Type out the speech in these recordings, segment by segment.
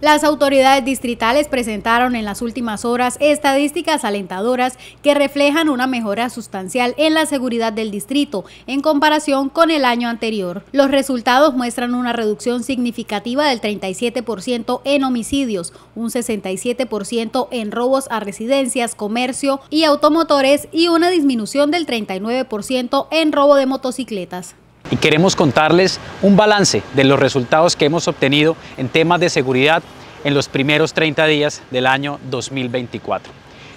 Las autoridades distritales presentaron en las últimas horas estadísticas alentadoras que reflejan una mejora sustancial en la seguridad del distrito en comparación con el año anterior. Los resultados muestran una reducción significativa del 37% en homicidios, un 67% en robos a residencias, comercio y automotores y una disminución del 39% en robo de motocicletas y queremos contarles un balance de los resultados que hemos obtenido en temas de seguridad en los primeros 30 días del año 2024.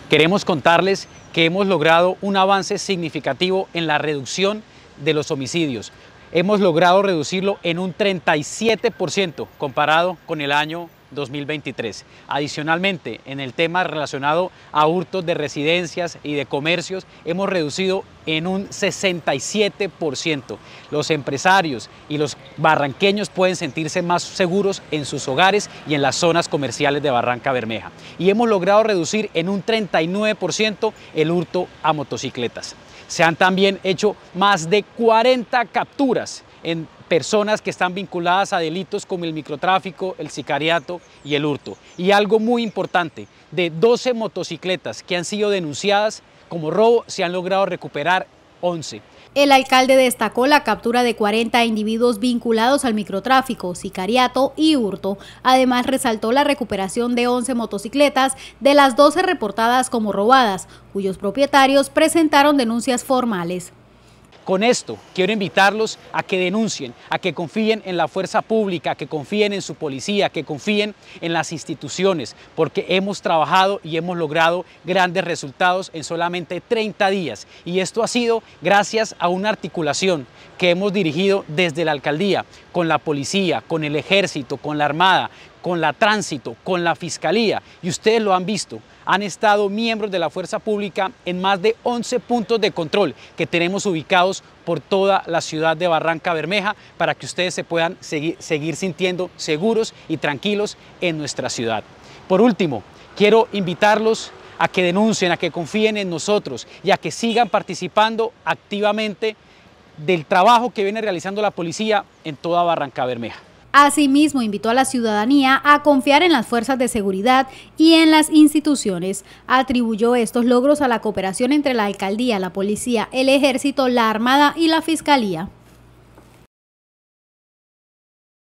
Queremos contarles que hemos logrado un avance significativo en la reducción de los homicidios. Hemos logrado reducirlo en un 37% comparado con el año 2023. Adicionalmente, en el tema relacionado a hurtos de residencias y de comercios, hemos reducido en un 67%. Los empresarios y los barranqueños pueden sentirse más seguros en sus hogares y en las zonas comerciales de Barranca Bermeja. Y hemos logrado reducir en un 39% el hurto a motocicletas. Se han también hecho más de 40 capturas en personas que están vinculadas a delitos como el microtráfico, el sicariato y el hurto. Y algo muy importante, de 12 motocicletas que han sido denunciadas como robo, se han logrado recuperar 11. El alcalde destacó la captura de 40 individuos vinculados al microtráfico, sicariato y hurto. Además, resaltó la recuperación de 11 motocicletas de las 12 reportadas como robadas, cuyos propietarios presentaron denuncias formales. Con esto quiero invitarlos a que denuncien, a que confíen en la fuerza pública, a que confíen en su policía, a que confíen en las instituciones, porque hemos trabajado y hemos logrado grandes resultados en solamente 30 días. Y esto ha sido gracias a una articulación que hemos dirigido desde la alcaldía con la policía, con el ejército, con la armada, con la tránsito, con la fiscalía. Y ustedes lo han visto, han estado miembros de la fuerza pública en más de 11 puntos de control que tenemos ubicados por toda la ciudad de Barranca Bermeja para que ustedes se puedan seguir, seguir sintiendo seguros y tranquilos en nuestra ciudad. Por último, quiero invitarlos a que denuncien, a que confíen en nosotros y a que sigan participando activamente del trabajo que viene realizando la policía en toda Barranca Bermeja. Asimismo, invitó a la ciudadanía a confiar en las fuerzas de seguridad y en las instituciones. Atribuyó estos logros a la cooperación entre la alcaldía, la policía, el ejército, la armada y la fiscalía.